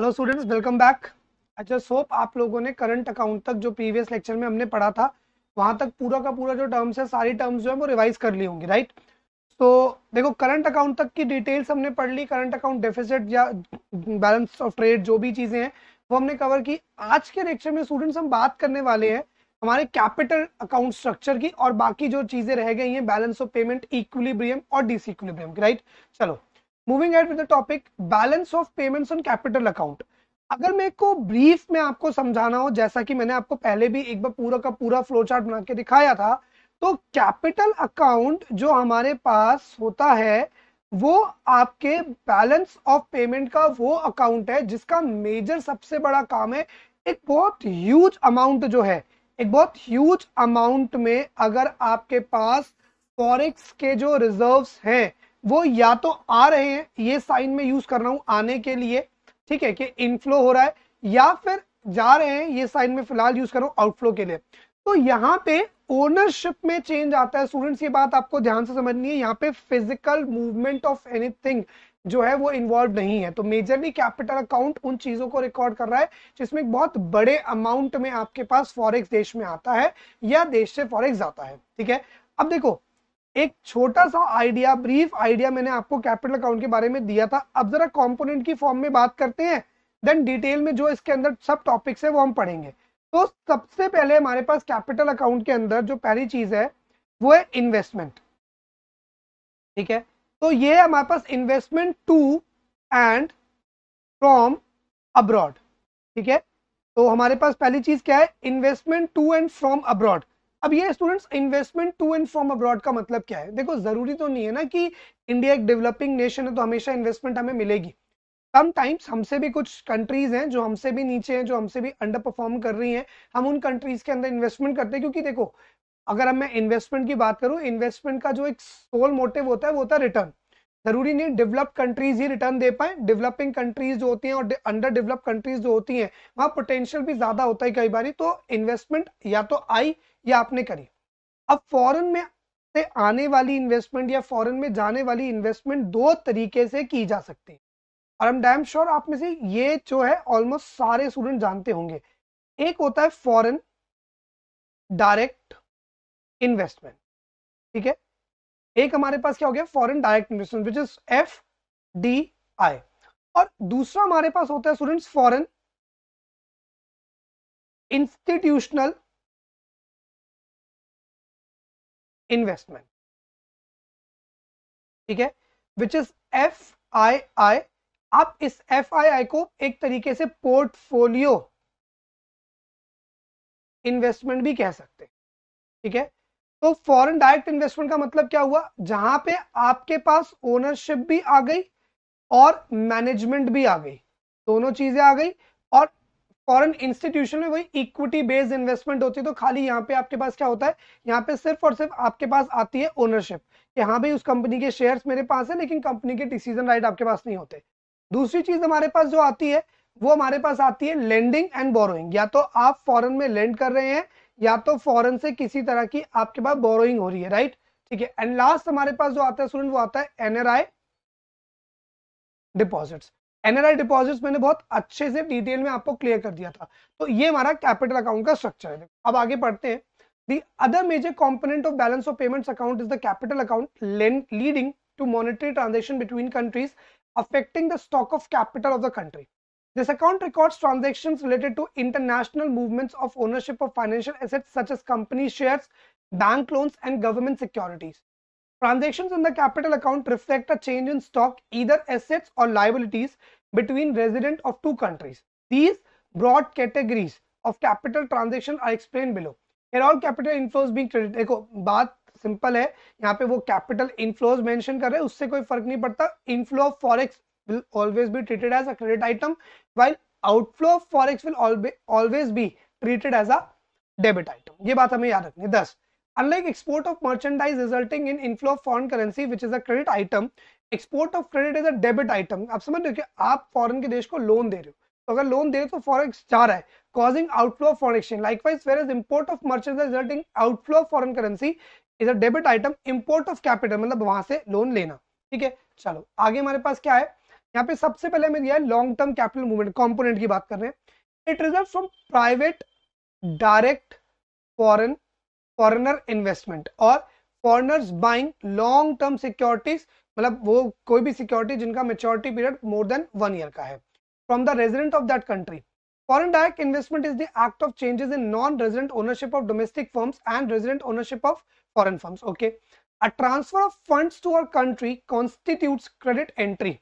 Hello students welcome back अच्छा सोप आप लोगों ने करंट अकाउंट तक जो प्रीवियस लेक्चर में हमने पढ़ा था वहां तक पूरा का पूरा जो टर्म्स है सारी टर्म्स जो है वो रिवाइज कर ली होंगी राइट तो देखो करंट अकाउंट तक की डिटेल्स हमने पढ़ ली करंट अकाउंट डेफिसिट या बैलेंस ऑफ ट्रेड जो भी चीज़ें हैं वो हमने कवर की आज के लेक्चर में स्टूडेंट्स हम बात करने वाले हैं हमारे कैपिटल अकाउंट स्ट्रक्चर की और बाकी जो चीज़ें रह गई हैं बैलेंस ऑफ पेमेंट इक्विलिब्रियम और डिसइक्विलिब्रियम की राइट चलो moving ahead with topic balance of payments on capital account अगर मेरे को ब्रीफ में आपको समझाना हो जैसा कि मैंने आपको पहले भी एक बार पूरा का पूरा फ्लो चार्ट बना के दिखाया था तो कैपिटल अकाउंट जो हमारे पास होता है वो आपके बैलेंस ऑफ पेमेंट का वो अकाउंट है जिसका मेजर सबसे बड़ा काम है एक बहुत ह्यूज अमाउंट जो है एक बहुत ह्यूज अमाउंट में अगर आपके पास फॉरेक्स के जो रिजर्व्स हैं वो या तो आ रहे हैं ये साइन में यूज कर रहा हूं आने के लिए ठीक है कि इनफ्लो हो रहा है या फिर जा रहे हैं ये साइन में फिलहाल यूज कर रहा हूं आउटफ्लो के लिए तो यहाँ पे ओनरशिप में चेंज आता है स्टूडेंट्स ये बात आपको ध्यान से समझनी है यहाँ पे फिजिकल मूवमेंट ऑफ एनीथिंग जो है वो इन्वॉल्व नहीं है तो मेजरली कैपिटल अकाउंट उन चीजों को रिकॉर्ड कर रहा है जिसमें बहुत बड़े अमाउंट में आपके पास फॉरेक्स देश में आता है या देश से फॉरेक्स जाता है ठीक है अब देखो एक छोटा सा आइडिया ब्रीफ आइडिया मैंने आपको कैपिटल अकाउंट के बारे में दिया था अब जरा कंपोनेंट की फॉर्म में बात करते हैं देन डिटेल में जो इसके अंदर सब टॉपिक्स है वो हम पढ़ेंगे तो सबसे पहले हमारे पास कैपिटल अकाउंट के अंदर जो पहली चीज है वो है इन्वेस्टमेंट ठीक है तो ये हमारे पास investment to and from abroad ठीक है तो हमारे पास पहली चीज क्या है investment to and from abroad अब ये students investment to and from abroad का मतलब क्या है देखो जरूरी तो नहीं है ना कि इंडिया एक डेवलपिंग नेशन है तो हमेशा इन्वेस्टमेंट हमें मिलेगी टाइम्स हमसे भी कुछ कंट्रीज हैं जो हमसे भी नीचे हैं जो हमसे भी अंडर परफॉर्म कर रही हैं हम उन कंट्रीज के अंदर इन्वेस्टमेंट करते हैं क्योंकि देखो अगर हम मैं इन्वेस्टमेंट की बात करूं इन्वेस्टमेंट का जो एक सोल मोटिव होता है वो होता है रिटर्न जरूरी नहीं डेवलप्ड कंट्रीज ही रिटर्न दे पाए डेवलपिंग कंट्रीज जो होती हैं और अंडर डेवलप्ड कंट्रीज जो होती हैं वहाँ पोटेंशियल भी ज्यादा होता है कई बार तो इन्वेस्टमेंट या तो आई ये आपने करी अब फॉरेन में से आने वाली इन्वेस्टमेंट या फॉरेन में जाने वाली इन्वेस्टमेंट दो तरीके से की जा सकती है और हम डैम श्योर आप में से ये जो है ऑलमोस्ट सारे स्टूडेंट जानते होंगे एक होता है फॉरेन डायरेक्ट इन्वेस्टमेंट ठीक है एक हमारे पास क्या हो गया foreign direct investment which is F D I और दूसरा हमारे पास होता है स्टूडेंट्स फॉरेन इंस्टीट्यूशनल इन्वेस्टमेंट ठीक है विच इज एफ आई आई आप इस एफ आई आई को एक तरीके से पोर्टफोलियो इन्वेस्टमेंट भी कह सकते हैं ठीक है तो फॉरेन डायरेक्ट इन्वेस्टमेंट का मतलब क्या हुआ जहां पे आपके पास ओनरशिप भी आ गई और मैनेजमेंट भी आ गई दोनों चीजें आ गई और फॉरन इंस्टीट्यूशन में वही इक्विटी बेस्ड इन्वेस्टमेंट होती है तो खाली यहाँ पे आपके पास क्या होता है यहाँ पे सिर्फ और सिर्फ आपके पास आती है ओनरशिप कि हाँ भाई उस कंपनी के शेयर्स मेरे पास है लेकिन कंपनी के डिसीजन राइट आपके पास नहीं होते दूसरी चीज हमारे पास जो आती है वो हमारे पास आती है लेंडिंग एंड बोरोइंग या तो आप फॉरन में लेंड कर रहे हैं या तो फॉरन से किसी तरह की आपके पास बोरोइंग हो रही है राइट ठीक है एंड लास्ट हमारे पास जो आता है स्टूडेंट वो आता है एनआरआई डिपॉजिट्स एनआरआई डिपॉजिट्स मैंने बहुत अच्छे से डिटेल में आपको क्लियर कर दिया था तो ये हमारा कैपिटल अकाउंट का स्ट्रक्चर है अब आगे पढ़ते हैं other major component of balance of payments account is the capital account leading to monetary transaction between countries affecting the stock of capital of the country this account record transaction related to international movements of ownership of financial assets such as company share bank loans and government securities Transactions in the capital account reflect a change in stock, either assets or liabilities between resident of two countries. These broad categories of capital transaction are explained below. Here all capital inflows being credited. देखो बात simple है यहाँ पे वो capital inflows mention कर रहे हैं उससे कोई फर्क नहीं पड़ता inflow of forex will always be treated as a credit item while outflow of forex will always be treated as a debit item ये बात हमें याद रखनी है दस Unlike export of merchandise resulting in inflow of foreign currency which is a credit item, export of credit is a debit item आप समझ रहे हो कि आप फॉरेन के देश को लोन दे रहे हो तो अगर लोन दे तो फॉरेन जा रहा है causing outflow of foreign exchange likewise where is import of merchant resulting outflow of foreign currency is a debit item import of capital मतलब वहां से लोन लेना ठीक है चलो आगे हमारे पास क्या है यहाँ पे सबसे पहले हमें दिया है long term capital movement component की बात कर रहे हैं it result from private direct foreign foreigner investment और foreigners buying long term securities मतलब वो कोई भी सिक्योरिटी जिनका maturity period more than one year का है from the resident of that country Foreign direct investment is the act of changes in non-resident ownership of domestic firms and resident ownership of foreign firms. Okay. A transfer of funds to our country constitutes credit entry,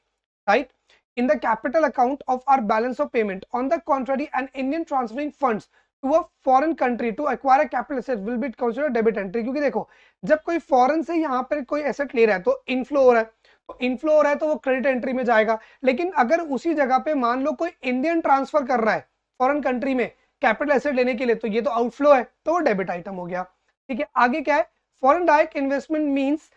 right? In the capital account of our balance of payment. On the contrary, an Indian transferring funds to a foreign country to acquire capital asset will be consider debit entry क्योंकि देखो जब कोई foreign से यहाँ पर कोई asset ले रहा है तो इनफ्लो हो रहा है तो इनफ्लो हो रहा है तो वो क्रेडिट एंट्री में जाएगा लेकिन अगर उसी जगह पे मान लो कोई इंडियन ट्रांसफर कर रहा है फॉरेन कंट्री में कैपिटल एसेट लेने के लिए तो ये तो आउटफ्लो है तो वो डेबिट आइटम हो गया ठीक है आगे क्या है foreign direct investment means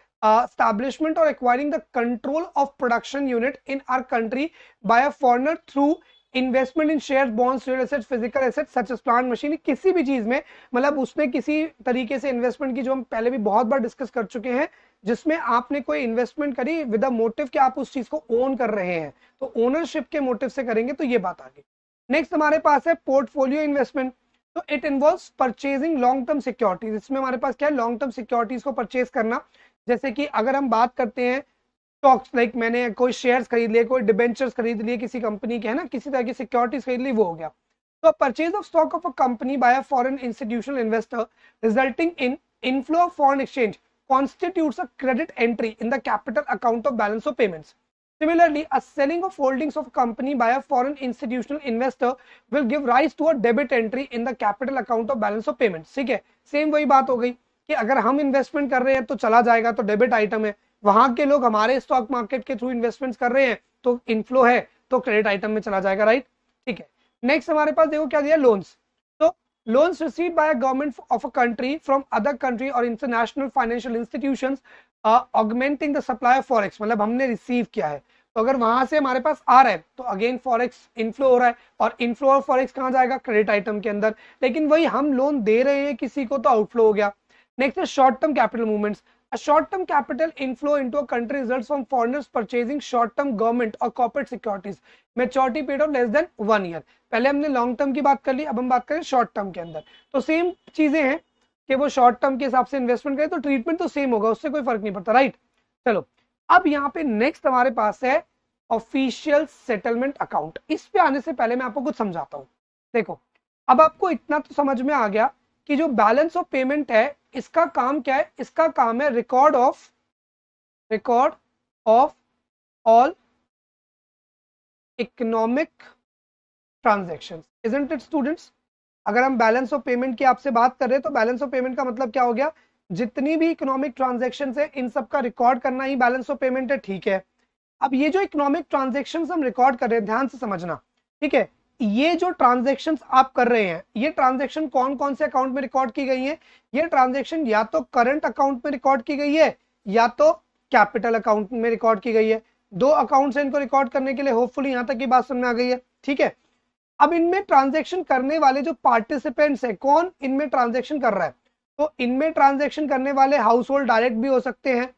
establishment और acquiring the control of production unit in our country by a foreigner through investment in share bonds real asset physical asset such plant machine किसी भी चीज में मतलब उसमें किसी तरीके से इन्वेस्टमेंट की जो हम पहले भी बहुत बार डिस्कस कर चुके हैं जिसमें आपने कोई इन्वेस्टमेंट करी विद मोटिव कि आप उस चीज को ओन कर रहे हैं तो ओनरशिप के मोटिव से करेंगे तो ये बात आ गई नेक्स्ट हमारे पास है पोर्टफोलियो इन्वेस्टमेंट तो it involve purchasing long term securities इसमें हमारे पास क्या है लॉन्ग टर्म सिक्योरिटीज को परचेज करना जैसे कि अगर हम बात करते हैं स्टॉक्स लाइक मैंने कोई शेयर्स खरीद लिए कोई डिबेंचर्स खरीद लिए किसी कंपनी के है ना किसी तरह की सिक्योरिटीज खरीद ली वो हो गया तो purchase of stock of a company by a foreign institutional investor resulting in inflow of foreign exchange constitute a credit entry in the capital account of balance of payments similarly a selling of holdings of company by a foreign institutional investor will give rise to a debit entry in the capital account of balance of payments ठीक है same वही बात हो गई कि अगर हम investment कर रहे हैं तो चला जाएगा तो डेबिट आइटम है वहां के लोग हमारे स्टॉक मार्केट के थ्रू इन्वेस्टमेंट कर रहे हैं तो इनफ्लो है तो क्रेडिट आइटम में चला जाएगा राइट ठीक है नेक्स्ट हमारे पास देखो क्या दिया लोन्स तो loans receive by government of a country from other country और international financial institution augmenting the supply of forex मतलब हमने रिसीव किया है तो अगर वहां से हमारे पास आ रहा है तो अगेन फॉरेक्स इनफ्लो हो रहा है और इनफ्लो ऑफ फॉरेक्स कहाँ जाएगा क्रेडिट आइटम के अंदर लेकिन वही हम लोन दे रहे हैं किसी को तो आउटफ्लो हो गया नेक्स्ट है short term capital movements A short-term capital inflow into a country results from foreigners purchasing short-term government और corporate securities. Maturity period of less than one year. पहले हमने long term की बात कर ली अब हम बात करें short term के अंदर तो सेम चीजें हैं कि वो शॉर्ट टर्म के हिसाब से इन्वेस्टमेंट करें तो ट्रीटमेंट तो सेम होगा उससे कोई फर्क नहीं पड़ता राइट चलो अब यहाँ पे नेक्स्ट हमारे पास है ऑफिशियल सेटलमेंट अकाउंट इस पे आने से पहले मैं आपको कुछ समझाता हूँ देखो अब आपको इतना तो समझ में आ गया कि जो बैलेंस ऑफ पेमेंट है इसका काम क्या है इसका काम है record of record of all economic transaction isn't it students अगर हम बैलेंस ऑफ पेमेंट की आपसे बात कर रहे हैं तो बैलेंस ऑफ पेमेंट का मतलब क्या हो गया जितनी भी इकोनॉमिक ट्रांजेक्शन है इन सब का रिकॉर्ड करना ही बैलेंस ऑफ पेमेंट है ठीक है अब ये जो इकोनॉमिक ट्रांजेक्शन हम रिकॉर्ड कर रहे हैं ध्यान से समझना ठीक है ये जो ट्रांजेक्शन आप कर रहे हैं ये ट्रांजेक्शन कौन कौन से अकाउंट में रिकॉर्ड की गई है ये ट्रांजेक्शन या तो करंट अकाउंट में रिकॉर्ड की गई है या तो कैपिटल अकाउंट में रिकॉर्ड की गई है दो अकाउंट इनको रिकॉर्ड करने के लिए होपफुल यहां तक की बात सुनने आ गई है ठीक है अब इनमें ट्रांजेक्शन करने वाले जो पार्टिसिपेंट्स है कौन इनमें ट्रांजेक्शन कर रहा है तो इनमें ट्रांजेक्शन करने वाले हाउस होल्ड डायरेक्ट भी हो सकते हैं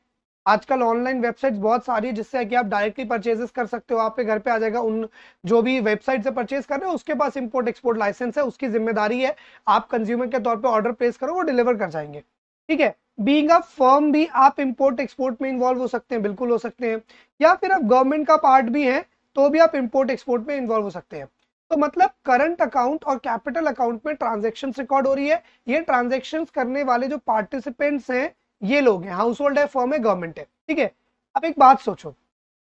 आजकल ऑनलाइन वेबसाइट्स बहुत सारी है जिससे कि आप डायरेक्टली परचेजेस कर सकते हो आपके घर पे आ जाएगा उन जो भी वेबसाइट से परचेज कर रहे हो उसके पास इम्पोर्ट एक्सपोर्ट लाइसेंस है उसकी जिम्मेदारी है आप कंज्यूमर के तौर पर ऑर्डर प्लेस करो वो डिलीवर कर जाएंगे ठीक है बींग अ फर्म भी आप इम्पोर्ट एक्सपोर्ट में इन्वॉल्व हो सकते हैं बिल्कुल हो सकते हैं या फिर आप गवर्नमेंट का पार्ट भी है तो भी आप इम्पोर्ट एक्सपोर्ट में इन्वॉल्व हो सकते हैं तो मतलब करंट अकाउंट और कैपिटल अकाउंट में ट्रांजेक्शन रिकॉर्ड हो रही है ये ट्रांजेक्शन करने वाले जो पार्टिसिपेंट्स हैं ये लोग हैं हाउस होल्ड है फॉर्म है गवर्नमेंट है ठीक है अब एक बात सोचो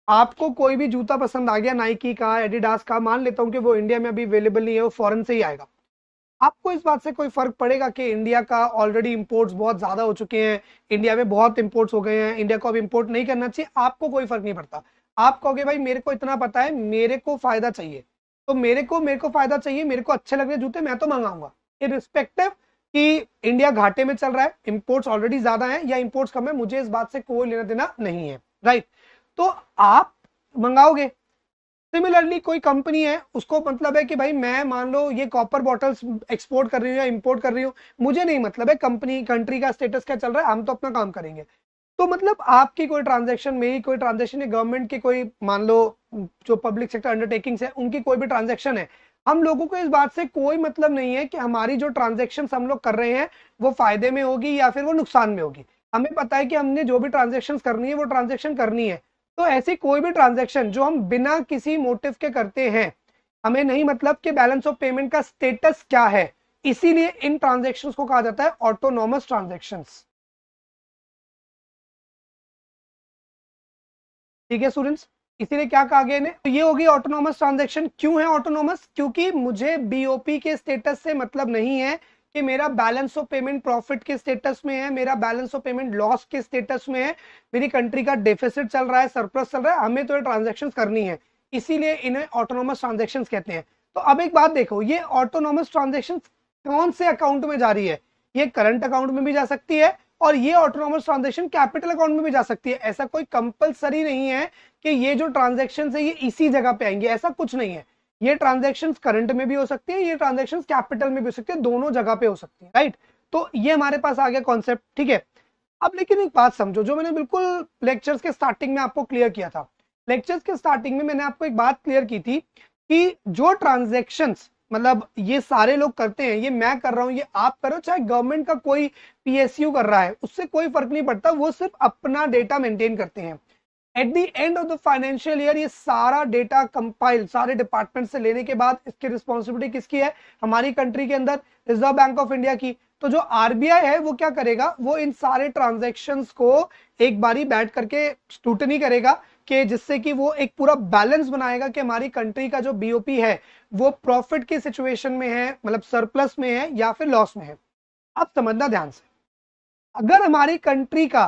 आपको कोई भी जूता पसंद आ गया नाइकी का एडिडास का मान लेता हूँ कि वो इंडिया में अभी अवेलेबल नहीं है वो फॉरन से ही आएगा आपको इस बात से कोई फर्क पड़ेगा कि इंडिया का ऑलरेडी इंपोर्ट्स बहुत ज्यादा हो चुके हैं इंडिया में बहुत इंपोर्ट्स हो गए हैं इंडिया को अब इंपोर्ट नहीं करना चाहिए आपको कोई फर्क नहीं पड़ता आप कहोगे भाई मेरे को इतना पता है मेरे को फायदा चाहिए तो मेरे को मेरे को फायदा चाहिए मेरे को अच्छे लग रहे जूते मैं तो मंगाऊंगा इन रिस्पेक्टिव कि इंडिया घाटे में चल रहा है इंपोर्ट्स ऑलरेडी ज्यादा हैं या इंपोर्ट्स कम है मुझे इस बात से कोई लेना देना नहीं है राइट तो आप मंगाओगे सिमिलरली कोई कंपनी है उसको मतलब है कि भाई मैं मान लो ये कॉपर बॉटल्स एक्सपोर्ट कर रही हूँ या इम्पोर्ट कर रही हूँ मुझे नहीं मतलब है कंपनी कंट्री का स्टेटस क्या चल रहा है हम तो अपना काम करेंगे तो मतलब आपकी कोई ट्रांजेक्शन मेरी कोई ट्रांजेक्शन गवर्नमेंट के कोई मान लो जो पब्लिक सेक्टर अंडरटेकिंग्स है उनकी कोई भी ट्रांजेक्शन है हम लोगों को इस बात से कोई मतलब नहीं है कि हमारी जो ट्रांजेक्शन हम लोग कर रहे हैं वो फायदे में होगी या फिर वो नुकसान में होगी हमें पता है कि हमने जो भी ट्रांजेक्शन करनी है वो ट्रांजेक्शन करनी है तो ऐसी कोई भी ट्रांजेक्शन जो हम बिना किसी मोटिव के करते हैं हमें नहीं मतलब कि बैलेंस ऑफ पेमेंट का स्टेटस क्या है इसीलिए इन ट्रांजेक्शन को कहा जाता है ऑटोनॉमस ट्रांजेक्शन ठीक है स्टूडेंट्स इसीलिए क्या कहा गया ने? तो ये होगी ऑटोनोमस ट्रांजेक्शन क्यों है ऑटोनोमस क्योंकि मुझे बीओपी के स्टेटस से मतलब नहीं है कि मेरा बैलेंस ऑफ पेमेंट प्रॉफिट के स्टेटस में है मेरा बैलेंस ऑफ पेमेंट लॉस के स्टेटस में है मेरी कंट्री का डेफिसिट चल रहा है सरप्लस चल रहा है हमें तो ये ट्रांजेक्शन करनी है इसीलिए इन्हें ऑटोनोमस ट्रांजेक्शन कहते हैं तो अब एक बात देखो ये ऑटोनोमस ट्रांजेक्शन कौन से अकाउंट में जा रही है ये करंट अकाउंट में भी जा सकती है और ये ऑटोनॉमस ट्रांजेक्शन कैपिटल अकाउंट में भी जा सकती है ऐसा कोई कंपलसरी नहीं है कि ये जो ट्रांजेक्शन है ये इसी जगह पे आएंगे ऐसा कुछ नहीं है ये ट्रांजेक्शन करंट में भी हो सकती है ये ट्रांजेक्शन कैपिटल में भी हो सकती है दोनों जगह पे हो सकती है राइट तो ये हमारे पास आ गया कॉन्सेप्ट ठीक है अब लेकिन एक बात समझो जो मैंने बिल्कुल लेक्चर्स के स्टार्टिंग में आपको क्लियर किया था लेक्चर्स के स्टार्टिंग में मैंने आपको एक बात क्लियर की थी कि जो ट्रांजेक्शन मतलब ये सारे लोग करते हैं ये मैं कर रहा हूँ ये आप करो चाहे गवर्नमेंट का कोई पीएसयू कर रहा है उससे कोई फर्क नहीं पड़ता वो सिर्फ अपना डेटा मेंटेन करते हैं at the end of the financial year ये सारा डेटा कंपाइल सारे डिपार्टमेंट से लेने के बाद इसकी रिस्पॉन्सिबिलिटी किसकी है हमारी कंट्री के अंदर रिजर्व बैंक ऑफ इंडिया की तो जो आरबीआई है वो क्या करेगा वो इन सारे ट्रांजेक्शन को एक बारी बैठ करके स्टूटनी करेगा कि जिससे कि वो एक पूरा बैलेंस बनाएगा कि हमारी कंट्री का जो बीओपी है वो प्रॉफिट की सिचुएशन में है मतलब सरप्लस में है या फिर लॉस में है अब समझना ध्यान से अगर हमारी कंट्री का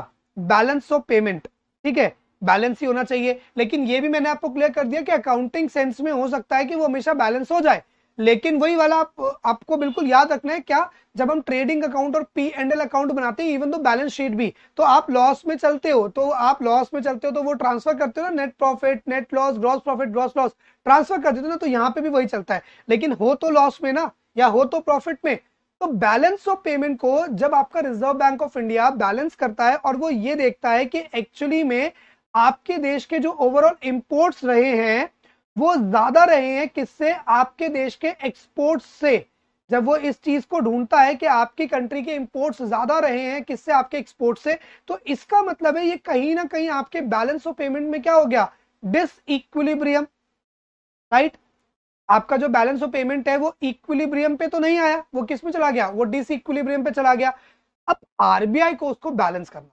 बैलेंस ऑफ पेमेंट ठीक है बैलेंस ही होना चाहिए लेकिन ये भी मैंने आपको क्लियर कर दिया कि अकाउंटिंग सेंस में हो सकता है कि वो हमेशा बैलेंस हो जाए लेकिन वही वाला आप, आपको बिल्कुल याद रखना है क्या जब हम ट्रेडिंग अकाउंट और पी एंड एल अकाउंट बनाते हैं इवन दो बैलेंस शीट भी तो आप लॉस में चलते हो तो आप लॉस में चलते हो तो वो ट्रांसफर करते हो ना net profit net loss gross profit gross loss transfer कर देते हो ना तो यहाँ पे भी वही चलता है लेकिन हो तो लॉस में ना या हो तो प्रॉफिट में तो बैलेंस ऑफ पेमेंट को जब आपका Reserve Bank of India balance करता है और वो ये देखता है कि एक्चुअली में आपके देश के जो ओवरऑल इंपोर्ट्स रहे हैं वो ज्यादा रहे हैं किससे आपके देश के एक्सपोर्ट से जब वो इस चीज को ढूंढता है कि आपकी कंट्री के इंपोर्ट्स ज्यादा रहे हैं किससे आपके एक्सपोर्ट से तो इसका मतलब है ये कहीं ना कहीं आपके बैलेंस ऑफ पेमेंट में क्या हो गया डिस इक्विलिब्रियम राइट आपका जो बैलेंस ऑफ पेमेंट है वो इक्विलिब्रियम पे तो नहीं आया वो किस में चला गया वो डिस इक्विलिब्रियम पे चला गया अब आरबीआई को उसको बैलेंस करना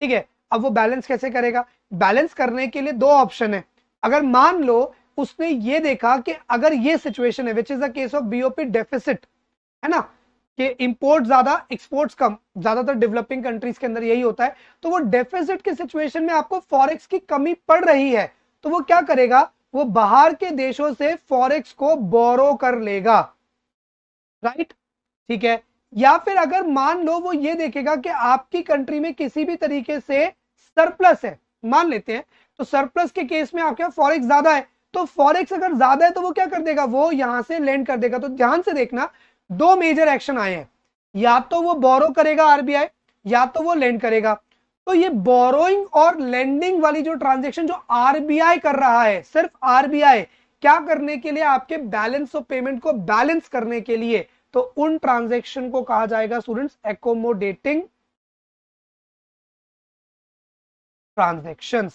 ठीक है अब वो बैलेंस कैसे करेगा बैलेंस करने के लिए दो ऑप्शन है अगर मान लो उसने ये देखा कि अगर ये सिचुएशन है which is a case of BOP deficit है ना कि इंपोर्ट ज्यादा एक्सपोर्ट्स कम ज्यादातर डेवलपिंग कंट्रीज के अंदर यही होता है तो वो डेफिसिट की सिचुएशन में आपको फॉरेक्स की कमी पड़ रही है तो वो क्या करेगा वो बाहर के देशों से फॉरेक्स को बोरो कर लेगा राइट ठीक है या फिर अगर मान लो वो ये देखेगा कि आपकी कंट्री में किसी भी तरीके से सरप्लस है मान लेते हैं तो सरप्लस के केस में आपके यहाँ फॉरेक्स ज्यादा है तो फॉरेक्स अगर ज्यादा है तो वो क्या कर देगा वो यहां से लैंड कर देगा तो ध्यान से देखना दो मेजर एक्शन आए हैं या तो वो बोरो करेगा आरबीआई या तो वो लैंड करेगा तो ये बोरोइंग और लैंडिंग वाली जो ट्रांजेक्शन जो आरबीआई कर रहा है सिर्फ आरबीआई क्या करने के लिए आपके बैलेंस ऑफ पेमेंट को बैलेंस करने के लिए तो उन ट्रांजेक्शन को कहा जाएगा स्टूडेंट्स एकोमोडेटिंग ट्रांजेक्शन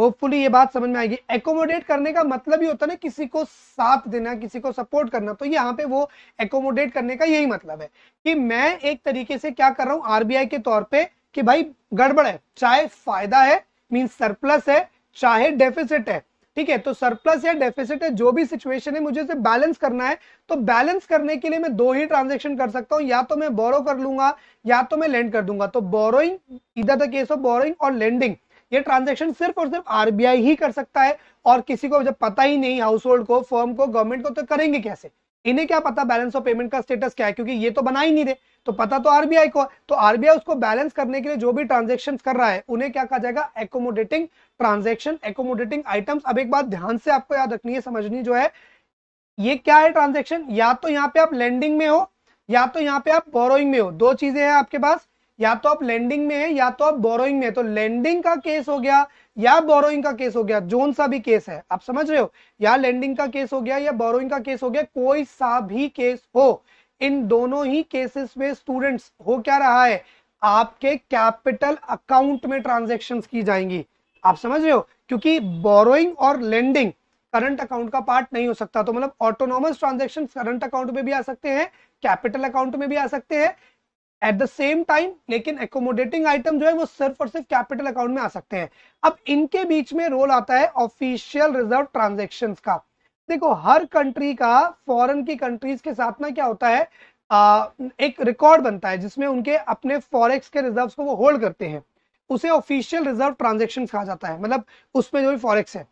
होपफुली ये बात समझ में आएगी एकोमोडेट करने का मतलब ही होता है ना किसी को साथ देना किसी को सपोर्ट करना तो यहाँ पे वो एकोमोडेट करने का यही मतलब है कि मैं एक तरीके से क्या कर रहा हूँ आरबीआई के तौर पे कि भाई गड़बड़ है चाहे फायदा है मीन सरप्लस है चाहे डेफिसिट है ठीक है तो सरप्लस या डेफिसिट है जो भी सिचुएशन है मुझे उसे बैलेंस करना है तो बैलेंस करने के लिए मैं दो ही ट्रांजेक्शन कर सकता हूँ या तो मैं बोरो कर लूंगा या तो मैं लेंड कर दूंगा तो बोरोइंग इधर द केस ऑफ बोरोइंग और लेंडिंग ये ट्रांजेक्शन सिर्फ और सिर्फ आरबीआई ही कर सकता है और किसी को जब पता ही नहीं हाउस होल्ड को फर्म को गवर्नमेंट को तो करेंगे कैसे इन्हें क्या पता बैलेंस ऑफ पेमेंट का स्टेटस क्या है क्योंकि ये तो बना ही नहीं रहे तो पता तो आरबीआई को तो आरबीआई उसको बैलेंस करने के लिए जो भी ट्रांजेक्शन कर रहा है उन्हें क्या कहा जाएगा एकोमोडेटिंग ट्रांजेक्शन एकोमोडेटिंग आइटम्स अब एक बात ध्यान से आपको याद रखनी है समझनी जो है ये क्या है ट्रांजेक्शन या तो यहाँ पे आप लैंडिंग में हो या तो यहाँ पे आप बोरोइंग में हो दो चीजें हैं आपके पास या तो आप लेंडिंग में है या तो आप बोरोइंग में है तो लेंडिंग का केस हो गया या बोरोइंग का केस हो गया जोन सा भी केस है आप समझ रहे हो या लेंडिंग का केस हो गया या बोरोइंग का केस हो गया कोई सा भी केस हो इन दोनों ही केसेस में स्टूडेंट्स हो क्या रहा है आपके कैपिटल अकाउंट में ट्रांजेक्शन की जाएंगी आप समझ रहे हो क्योंकि बोरोइंग और लेंडिंग करंट अकाउंट का पार्ट नहीं हो सकता तो मतलब ऑटोनॉमस ट्रांजेक्शन करंट अकाउंट में भी आ सकते हैं कैपिटल अकाउंट में भी आ सकते हैं एट द सेम टाइम लेकिन एकोमोडेटिंग आइटम जो है वो सिर्फ और सिर्फ कैपिटल अकाउंट में आ सकते हैं अब इनके बीच में रोल आता है ऑफिशियल रिजर्व ट्रांजेक्शन का देखो हर कंट्री का फॉरन की कंट्रीज के साथ ना क्या होता है आ, एक रिकॉर्ड बनता है जिसमें उनके अपने फॉरेक्स के रिजर्व्स को वो होल्ड करते हैं उसे ऑफिशियल रिजर्व ट्रांजेक्शन कहा जाता है मतलब उसमें जो भी फॉरेक्स है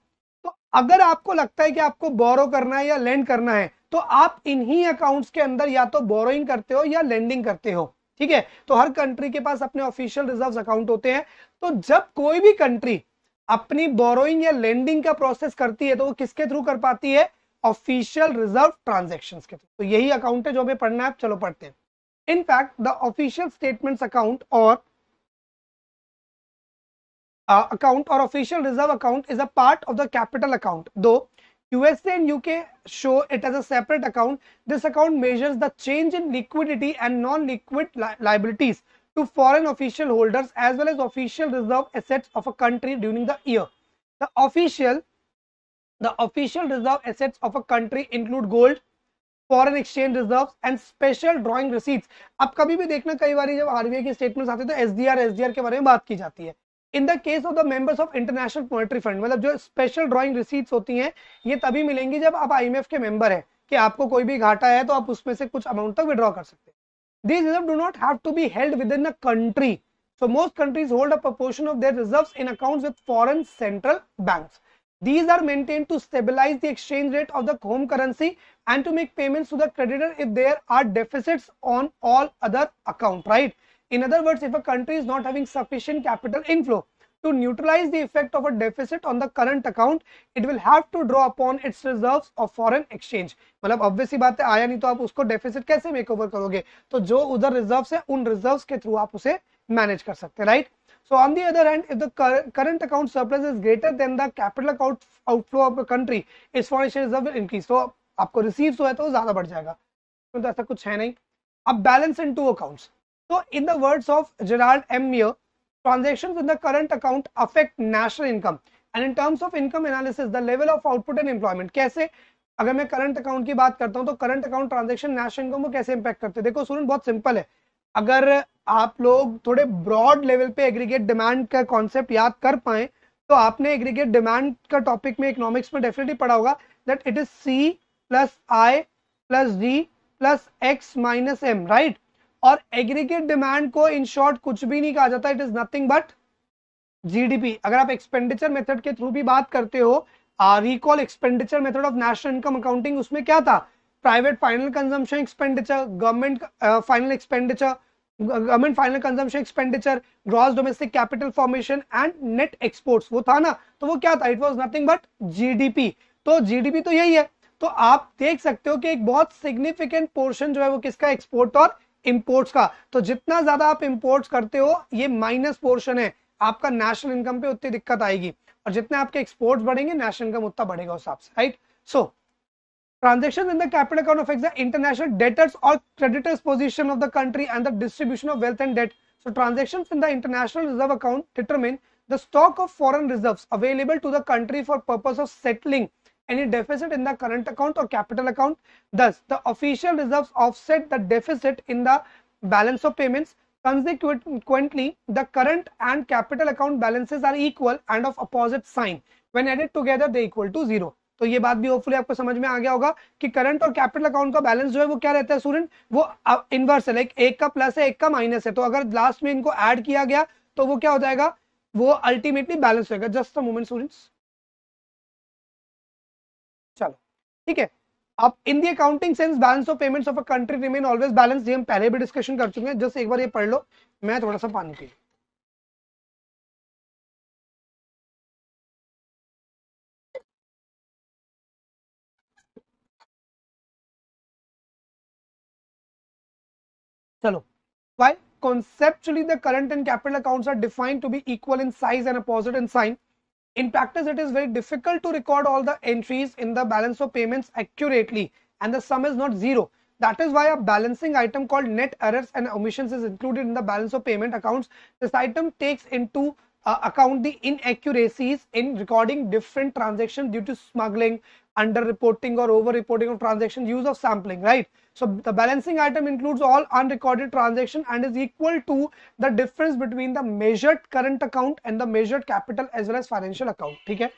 तो अगर आपको लगता है कि आपको बोरो करना है या लैंड करना है तो आप इन्हीं अकाउंट्स के अंदर या तो बोरोइंग करते हो या लैंडिंग करते हो ठीक है तो हर कंट्री के पास अपने ऑफिशियल रिजर्व अकाउंट होते हैं तो जब कोई भी कंट्री अपनी बोरोइंग या लेंडिंग का प्रोसेस करती है तो वो किसके थ्रू कर पाती है ऑफिशियल रिजर्व ट्रांजेक्शन के थ्रू तो यही अकाउंट है जो हमें पढ़ना है चलो पढ़ते हैं in fact the official statement account और अकाउंट और official reserve account is a part of the capital account दो USA and UK show it as a separate account. This account measures the change in liquidity and non-liquid li liabilities to foreign official holders as well as official reserve assets of a country during the year. The official the official reserve assets of a country include gold, foreign exchange reserve and special drawing receipts आप कभी भी देखना कई बार जब RBI के statements आते हैं तो एसडीआर एसडीआर के बारे में बात की जाती है in the case of the members of international monetary fund मतलब जो स्पेशल ड्रॉइंग रिसीट्स होती हैं ये तभी मिलेंगी जब आप आईएमएफ के मेंबर हैं कि आपको कोई भी घाटा है तो आप उसमें से कुछ अमाउंट तक विड्रॉ कर सकते हैं these reserve do not have to be held within a country so most countries hold a proportion of their reserves in accounts with foreign central banks These are maintained to stabilize the exchange rate of the home currency and to make payments to the creditor if there are deficits on all other account, right? In other words, if a country is not having sufficient capital inflow to neutralize the effect of a deficit on the current account, it will have to draw upon its reserves of foreign exchange. मतलब obviously बात है आया नहीं तो आप उसको deficit कैसे make over करोगे तो जो उधर reserves है उन reserves के through आप उसे manage कर सकते हैं right? So on the other hand, if the current account surplus is greater than the capital account outflow of a country, its foreign exchange reserve will increase. So आपको receipts जो है तो ज़्यादा बढ़ जाएगा तो ऐसा कुछ है नहीं अब balance in two accounts So, in the words of Gerard M. Muir, transactions in the current account affect national income. And in terms of income analysis, the level of output and employment. कैसे अगर मैं current account की बात करता हूँ तो current account transaction national income को कैसे इंपैक्ट करते हैं देखो सुरन बहुत सिंपल है अगर आप लोग थोड़े ब्रॉड लेवल पे एग्रीगेट डिमांड का कॉन्सेप्ट याद कर पाए तो आपने एग्रीगेट डिमांड का टॉपिक में इकोनॉमिक्स में डेफिनेटली पढ़ा होगा that it is C plus I plus D plus X minus M right और एग्रीगेट डिमांड को इन शॉर्ट कुछ भी नहीं कहा जाता it is nothing but GDP अगर आप एक्सपेंडिचर मेथड के थ्रू भी बात करते हो recall expenditure method of national income accounting उसमें क्या था private final consumption expenditure government final expenditure government final consumption expenditure gross domestic capital formation and net exports वो था ना तो वो क्या था it was nothing but GDP तो जीडीपी तो यही है तो आप देख सकते हो कि एक बहुत सिग्निफिकेंट पोर्शन जो है वो किसका एक्सपोर्ट और इंपोर्ट्स का तो जितना ज्यादा आप इंपोर्ट्स करते हो ये माइनस पोर्शन है आपका नेशनल इनकम पे उतनी दिक्कत आएगी और जितने आपके एक्सपोर्ट्स बढ़ेंगे नेशनल इनकम उतना बढ़ेगा उस हिसाब से right so transaction in the capital account of एक्सा इंटरनेशनल डेटर्स और creditors position of the country and the distribution of wealth and debt so transaction in the international reserve account determine the stock of foreign reserve available to the country for purpose of settling any deficit in the current account or capital account. Thus, the official reserves offset the deficit in the balance of payments. Consequently, the current and capital account balances are equal and of opposite sign. When added together, they equal to zero. तो ये बात भी hopefully आपको समझ में आ गया होगा कि करंट और कैपिटल अकाउंट का बैलेंस जो है वो क्या रहता है स्टूडेंट वो इनवर्स है लाइक एक का प्लस है एक का माइनस है तो अगर लास्ट में इनको ऐड किया गया तो वो क्या हो जाएगा वो अल्टीमेटली बैलेंस होगा जस्ट अ मोमेंट स्टूडेंट्स चलो ठीक है अब in the accounting sense balance of payments of a country remain always balance ये हम पहले भी डिस्कशन कर चुके हैं जस्ट एक बार ये पढ़ लो मैं थोड़ा सा पानी पी चलो why conceptually the current and capital accounts are defined to be equal in size and opposite in sign In practice, it is very difficult to record all the entries in the balance of payments accurately and the sum is not zero. That is why a balancing item called net errors and omissions is included in the balance of payment accounts. This item takes into uh, account the inaccuracies in recording different transactions due to smuggling, underreporting or overreporting of transactions, use of sampling, right? So the balancing item includes all unrecorded transaction and is equal to the difference between the measured current account and the measured capital as well as financial account. Okay?